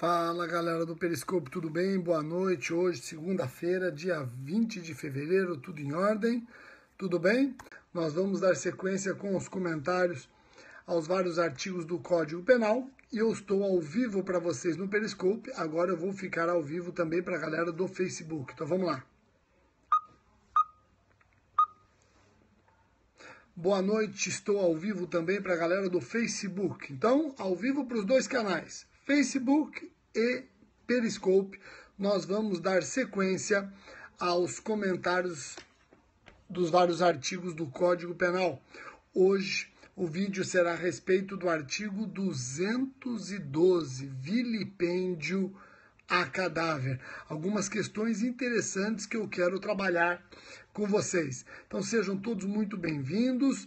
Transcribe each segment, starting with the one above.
Fala galera do Periscope, tudo bem? Boa noite. Hoje, segunda-feira, dia 20 de fevereiro, tudo em ordem? Tudo bem? Nós vamos dar sequência com os comentários aos vários artigos do Código Penal e eu estou ao vivo para vocês no Periscope. Agora eu vou ficar ao vivo também para a galera do Facebook. Então vamos lá. Boa noite, estou ao vivo também para a galera do Facebook. Então, ao vivo para os dois canais. Facebook e Periscope, nós vamos dar sequência aos comentários dos vários artigos do Código Penal. Hoje o vídeo será a respeito do artigo 212, vilipêndio a cadáver. Algumas questões interessantes que eu quero trabalhar com vocês. Então sejam todos muito bem-vindos.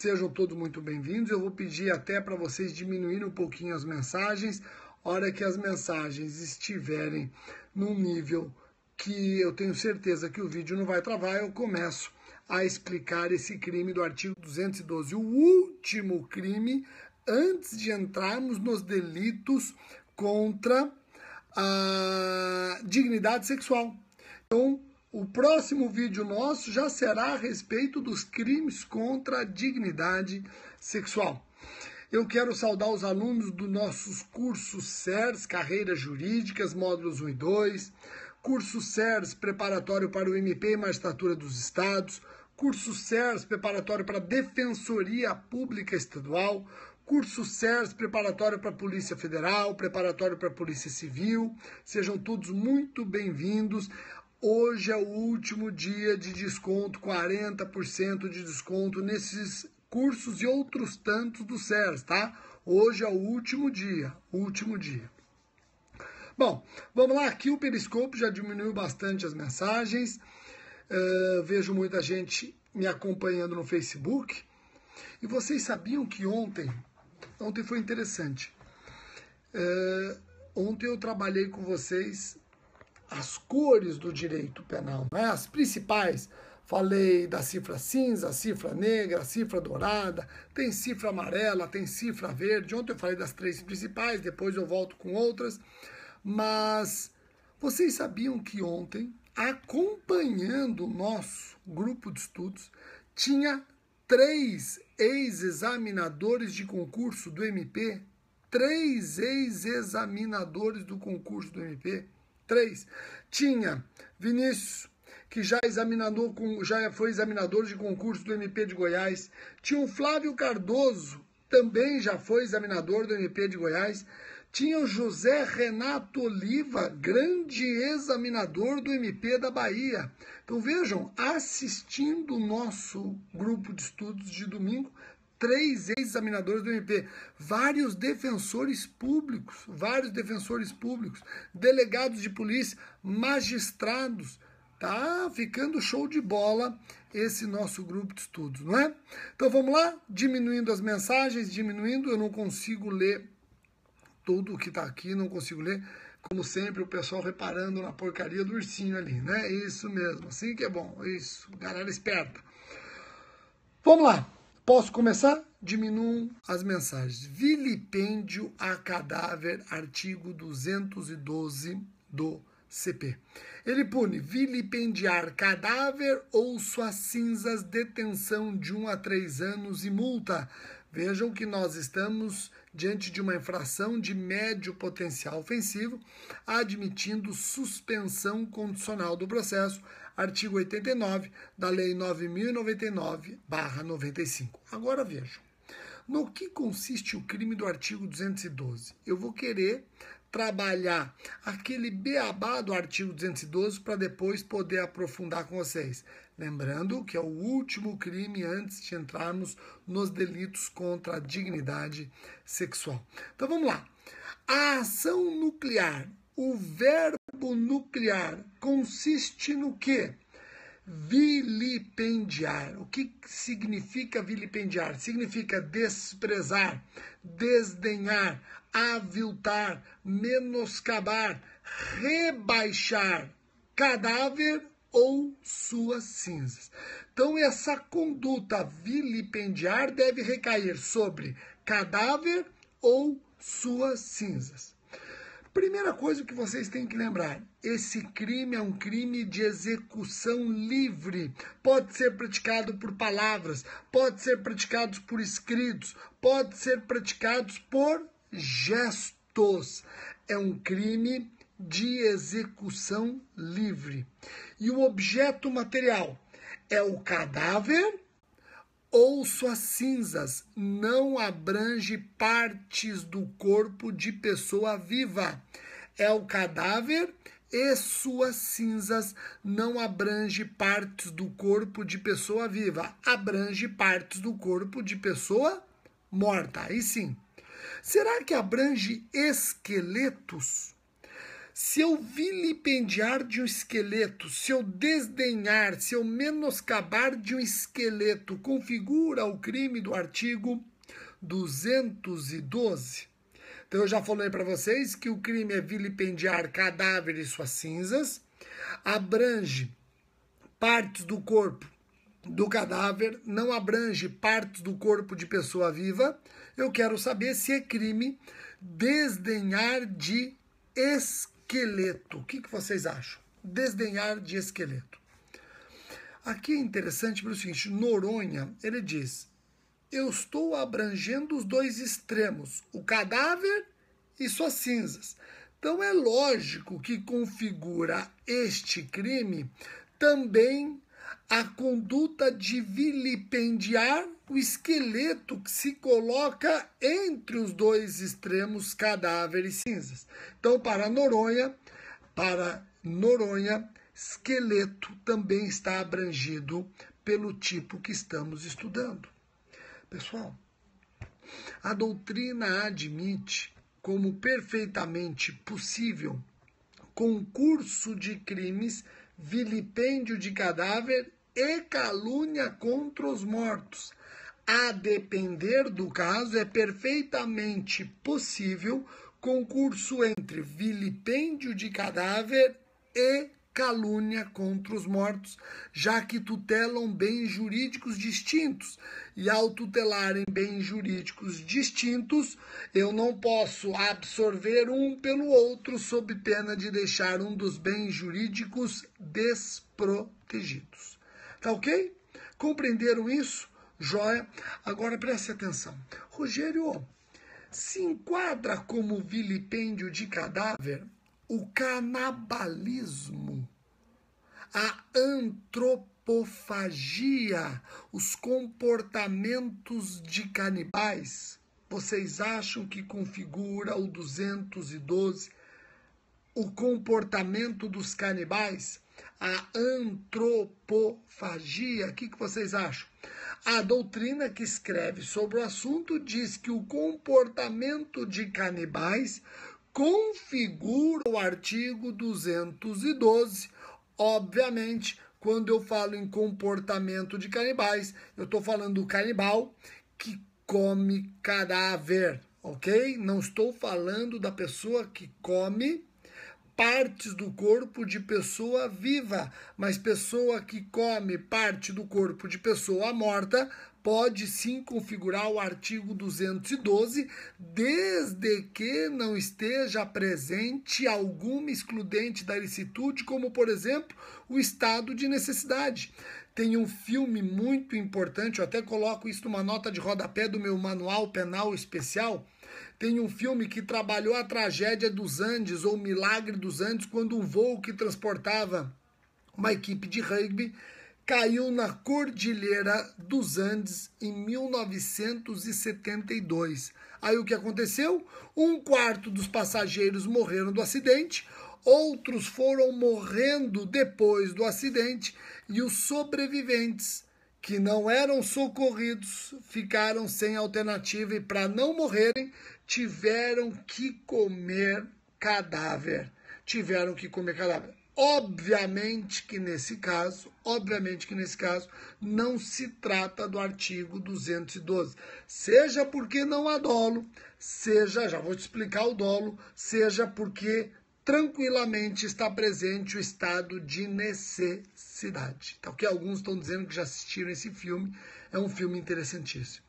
Sejam todos muito bem-vindos. Eu vou pedir até para vocês diminuírem um pouquinho as mensagens. Hora que as mensagens estiverem num nível que eu tenho certeza que o vídeo não vai travar, eu começo a explicar esse crime do artigo 212, o último crime antes de entrarmos nos delitos contra a dignidade sexual. Então, o próximo vídeo nosso já será a respeito dos crimes contra a dignidade sexual. Eu quero saudar os alunos dos nossos cursos SERS, Carreiras Jurídicas, módulos 1 e 2, curso SERS, preparatório para o MP e Magistratura dos Estados, curso SERS, preparatório para a Defensoria Pública Estadual, curso SERS preparatório para a Polícia Federal, preparatório para a Polícia Civil. Sejam todos muito bem-vindos Hoje é o último dia de desconto, 40% de desconto nesses cursos e outros tantos do SERS, tá? Hoje é o último dia, último dia. Bom, vamos lá, aqui o Periscope já diminuiu bastante as mensagens. Uh, vejo muita gente me acompanhando no Facebook. E vocês sabiam que ontem, ontem foi interessante. Uh, ontem eu trabalhei com vocês as cores do direito penal, né? as principais. Falei da cifra cinza, cifra negra, cifra dourada, tem cifra amarela, tem cifra verde. Ontem eu falei das três principais, depois eu volto com outras. Mas vocês sabiam que ontem, acompanhando o nosso grupo de estudos, tinha três ex-examinadores de concurso do MP, três ex-examinadores do concurso do MP 3, tinha Vinícius, que já, examinador com, já foi examinador de concurso do MP de Goiás, tinha o Flávio Cardoso, também já foi examinador do MP de Goiás, tinha o José Renato Oliva, grande examinador do MP da Bahia. Então vejam, assistindo o nosso grupo de estudos de domingo, três ex-examinadores do MP, vários defensores públicos, vários defensores públicos, delegados de polícia, magistrados. Tá ficando show de bola esse nosso grupo de estudos, não é? Então vamos lá, diminuindo as mensagens, diminuindo, eu não consigo ler tudo que tá aqui, não consigo ler. Como sempre, o pessoal reparando na porcaria do ursinho ali, né? Isso mesmo, assim que é bom, isso, galera esperta. Vamos lá, Posso começar? Diminuam as mensagens. Vilipêndio a cadáver, artigo 212 do CP. Ele pune vilipendiar cadáver ou suas cinzas, detenção de 1 um a 3 anos e multa. Vejam que nós estamos diante de uma infração de médio potencial ofensivo, admitindo suspensão condicional do processo, artigo 89 da Lei 9099/95. Agora vejam. No que consiste o crime do artigo 212? Eu vou querer trabalhar aquele beabá do artigo 212 para depois poder aprofundar com vocês. Lembrando que é o último crime antes de entrarmos nos delitos contra a dignidade sexual. Então vamos lá. A ação nuclear, o verbo nuclear consiste no quê? Vilipendiar. O que significa vilipendiar? Significa desprezar, desdenhar, aviltar, menoscabar, rebaixar cadáver ou suas cinzas. Então, essa conduta vilipendiar deve recair sobre cadáver ou suas cinzas. Primeira coisa que vocês têm que lembrar: esse crime é um crime de execução livre. Pode ser praticado por palavras, pode ser praticado por escritos, pode ser praticado por gestos. É um crime de execução livre. E o objeto material é o cadáver ou suas cinzas, não abrange partes do corpo de pessoa viva. É o cadáver e suas cinzas não abrange partes do corpo de pessoa viva, abrange partes do corpo de pessoa morta. Aí sim. Será que abrange esqueletos? se eu vilipendiar de um esqueleto, se eu desdenhar, se eu menoscabar de um esqueleto, configura o crime do artigo 212. Então eu já falei para vocês que o crime é vilipendiar cadáver e suas cinzas, abrange partes do corpo do cadáver, não abrange partes do corpo de pessoa viva. Eu quero saber se é crime desdenhar de esqueleto esqueleto. O que, que vocês acham? Desdenhar de esqueleto. Aqui é interessante pelo seguinte: Noronha, ele diz: Eu estou abrangendo os dois extremos, o cadáver e suas cinzas. Então é lógico que configura este crime também a conduta de vilipendiar o esqueleto que se coloca entre os dois extremos, cadáver e cinzas. Então, para Noronha, para Noronha, esqueleto também está abrangido pelo tipo que estamos estudando. Pessoal, a doutrina admite como perfeitamente possível concurso de crimes, vilipêndio de cadáver e calúnia contra os mortos. A depender do caso, é perfeitamente possível concurso entre vilipêndio de cadáver e calúnia contra os mortos, já que tutelam bens jurídicos distintos. E ao tutelarem bens jurídicos distintos, eu não posso absorver um pelo outro sob pena de deixar um dos bens jurídicos desprotegidos. Tá ok? Compreenderam isso? Joia. Agora preste atenção. Rogério, se enquadra como vilipêndio de cadáver o canibalismo, a antropofagia, os comportamentos de canibais. Vocês acham que configura o 212 o comportamento dos canibais? a antropofagia. O que, que vocês acham? A doutrina que escreve sobre o assunto diz que o comportamento de canibais configura o artigo 212. Obviamente, quando eu falo em comportamento de canibais, eu estou falando do canibal que come cadáver, ok? Não estou falando da pessoa que come partes do corpo de pessoa viva, mas pessoa que come parte do corpo de pessoa morta pode sim configurar o artigo 212, desde que não esteja presente alguma excludente da ilicitude, como por exemplo, o estado de necessidade. Tem um filme muito importante, eu até coloco isso numa nota de rodapé do meu manual penal especial, tem um filme que trabalhou a tragédia dos Andes ou o milagre dos Andes quando um voo que transportava uma equipe de rugby caiu na Cordilheira dos Andes em 1972. Aí o que aconteceu? Um quarto dos passageiros morreram do acidente, outros foram morrendo depois do acidente e os sobreviventes que não eram socorridos ficaram sem alternativa e para não morrerem tiveram que comer cadáver. Tiveram que comer cadáver. Obviamente que nesse caso, obviamente que nesse caso, não se trata do artigo 212. Seja porque não há dolo, seja, já vou te explicar o dolo, seja porque tranquilamente está presente o estado de necessidade. Tá, o que alguns estão dizendo que já assistiram esse filme, é um filme interessantíssimo.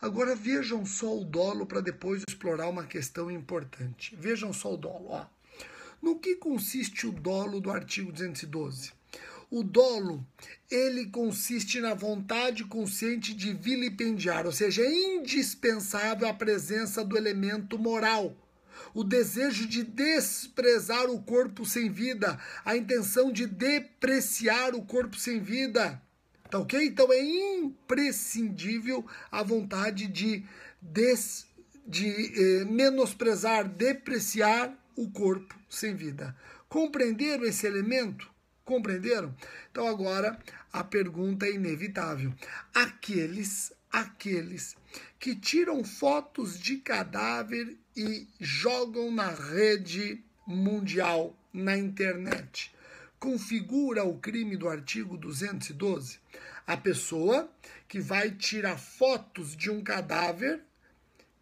Agora vejam só o dolo para depois explorar uma questão importante. Vejam só o dolo. Ó. No que consiste o dolo do artigo 212? O dolo, ele consiste na vontade consciente de vilipendiar, ou seja, é indispensável a presença do elemento moral. O desejo de desprezar o corpo sem vida, a intenção de depreciar o corpo sem vida, Tá ok? Então é imprescindível a vontade de, des, de eh, menosprezar, depreciar o corpo sem vida. Compreenderam esse elemento? Compreenderam? Então agora a pergunta é inevitável. Aqueles, aqueles que tiram fotos de cadáver e jogam na rede mundial, na internet configura o crime do artigo 212? A pessoa que vai tirar fotos de um cadáver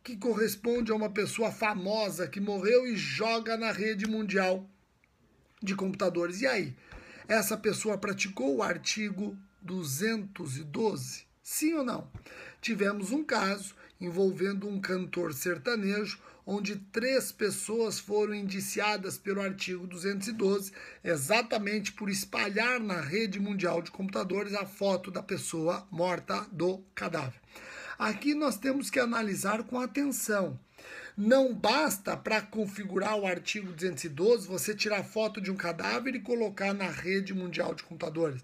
que corresponde a uma pessoa famosa que morreu e joga na rede mundial de computadores. E aí? Essa pessoa praticou o artigo 212? Sim ou não? Tivemos um caso envolvendo um cantor sertanejo onde três pessoas foram indiciadas pelo artigo 212, exatamente por espalhar na rede mundial de computadores a foto da pessoa morta do cadáver. Aqui nós temos que analisar com atenção. Não basta para configurar o artigo 212 você tirar foto de um cadáver e colocar na rede mundial de computadores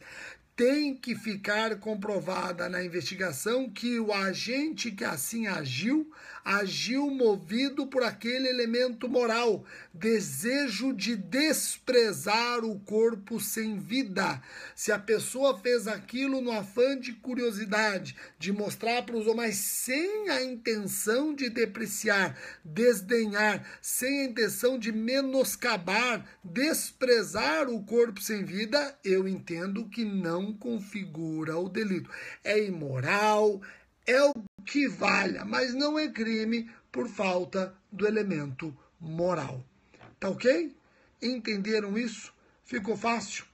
tem que ficar comprovada na investigação que o agente que assim agiu agiu movido por aquele elemento moral, desejo de desprezar o corpo sem vida. Se a pessoa fez aquilo no afã de curiosidade, de mostrar para os homens, mas sem a intenção de depreciar, desdenhar, sem a intenção de menoscabar, desprezar o corpo sem vida, eu entendo que não configura o delito. É imoral, é o que valha, mas não é crime por falta do elemento moral. Tá ok? Entenderam isso? Ficou fácil?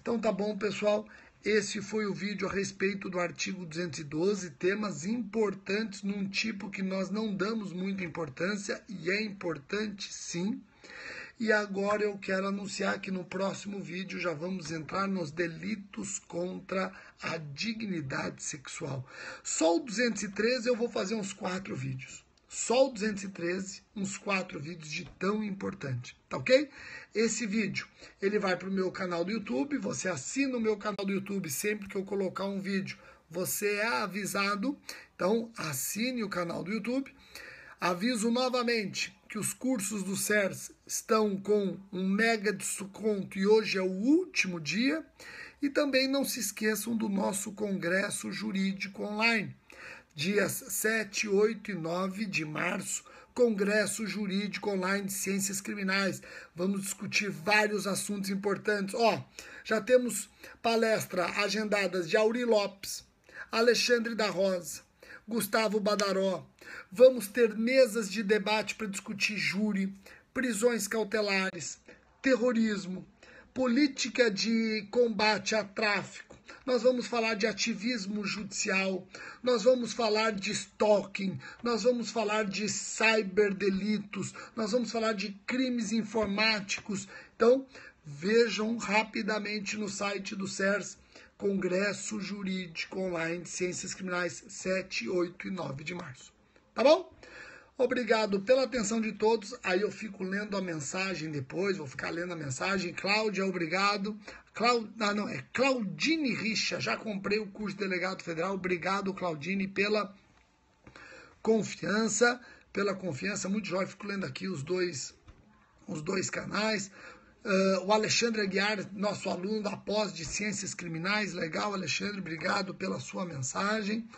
Então tá bom, pessoal. Esse foi o vídeo a respeito do artigo 212, temas importantes num tipo que nós não damos muita importância e é importante sim. E agora eu quero anunciar que no próximo vídeo já vamos entrar nos delitos contra a dignidade sexual. Só o 213 eu vou fazer uns quatro vídeos. Só o 213, uns quatro vídeos de tão importante, tá ok? Esse vídeo, ele vai para o meu canal do YouTube, você assina o meu canal do YouTube sempre que eu colocar um vídeo, você é avisado, então assine o canal do YouTube. Aviso novamente que os cursos do CERS estão com um mega desconto e hoje é o último dia. E também não se esqueçam do nosso congresso jurídico online, dias 7, 8 e 9 de março. Congresso Jurídico Online de Ciências Criminais. Vamos discutir vários assuntos importantes. Ó, já temos palestra agendadas de Auri Lopes, Alexandre da Rosa, Gustavo Badaró. Vamos ter mesas de debate para discutir júri, prisões cautelares, terrorismo, política de combate a tráfico, nós vamos falar de ativismo judicial, nós vamos falar de stalking, nós vamos falar de cyberdelitos, nós vamos falar de crimes informáticos. Então, vejam rapidamente no site do CERS, Congresso Jurídico Online de Ciências Criminais, 7, 8 e 9 de março. Tá bom? Obrigado pela atenção de todos. Aí eu fico lendo a mensagem depois, vou ficar lendo a mensagem. Cláudia, obrigado. Clau... Ah, não, é Claudine Richa. Já comprei o curso de delegado federal. Obrigado, Claudine, pela confiança, pela confiança. Muito jovem. fico lendo aqui os dois os dois canais. Uh, o Alexandre Aguiar, nosso aluno da pós de Ciências Criminais, legal, Alexandre, obrigado pela sua mensagem.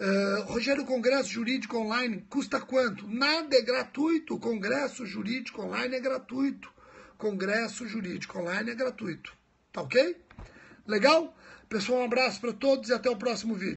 Uh, Rogério, o Congresso Jurídico Online custa quanto? Nada é gratuito. O Congresso Jurídico Online é gratuito. Congresso Jurídico Online é gratuito. Tá ok? Legal? Pessoal, um abraço para todos e até o próximo vídeo.